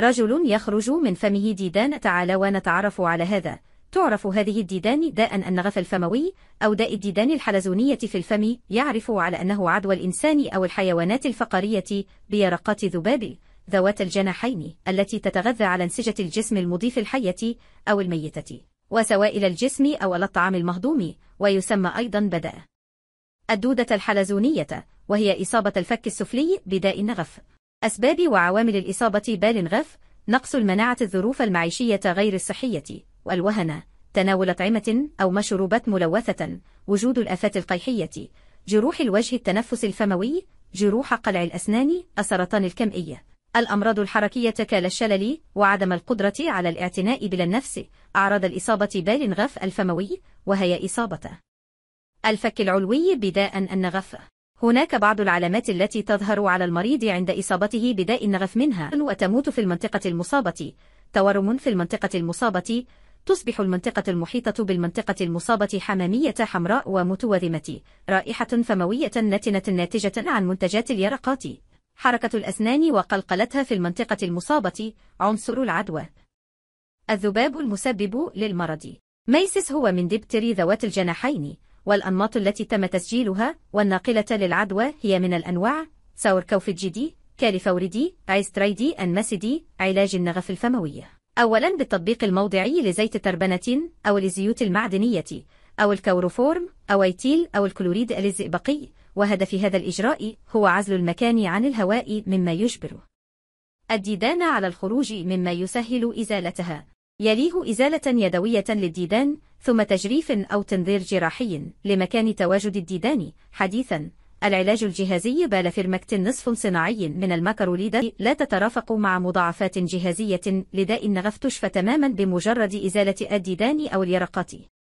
رجل يخرج من فمه ديدان تعال ونتعرف على هذا تعرف هذه الديدان داء النغف الفموي أو داء الديدان الحلزونية في الفم يعرف على أنه عدوى الإنسان أو الحيوانات الفقرية بيرقات ذباب ذوات الجناحين التي تتغذى على انسجة الجسم المضيف الحية أو الميتة وسوائل الجسم أو الطعام المهضوم ويسمى أيضا بداء الدودة الحلزونية وهي إصابة الفك السفلي بداء النغف أسباب وعوامل الإصابة بالنغف نقص المناعة الظروف المعيشية غير الصحية والوهنة تناول أطعمة أو مشروبات ملوثة وجود الآفات القيحية جروح الوجه التنفس الفموي جروح قلع الأسنان السرطان الكمئية الأمراض الحركية كالشلل وعدم القدرة على الاعتناء بالنفس أعراض الإصابة بالنغف الفموي وهي إصابة الفك العلوي بداء النغف هناك بعض العلامات التي تظهر على المريض عند إصابته بداء النغف منها وتموت في المنطقة المصابة تورم في المنطقة المصابة تصبح المنطقة المحيطة بالمنطقة المصابة حمامية حمراء ومتوذمة رائحة فموية نتنة ناتجة عن منتجات اليرقات حركة الأسنان وقلقلتها في المنطقة المصابة عنصر العدوى الذباب المسبب للمرض ميسس هو من دبتري ذوات الجناحين والأنماط التي تم تسجيلها والناقلة للعدوى هي من الأنواع كوفيجيدي، كاليفوريدي، عيستريدي، أنمسيدي، علاج النغف الفموية. أولا بالتطبيق الموضعي لزيت تربنة أو الزيوت المعدنية أو الكوروفورم أو أيتيل أو الكلوريد الزئبقي وهدف هذا الإجراء هو عزل المكان عن الهواء مما يجبره الديدان على الخروج مما يسهل إزالتها يليه إزالة يدوية للديدان ثم تجريف أو تنذير جراحي لمكان تواجد الديدان حديثا العلاج الجهازي بالفيرمكت نصف صناعي من الماكروليدا لا تترافق مع مضاعفات جهازية لداء النغف تشفى تماما بمجرد إزالة الديدان أو اليرقات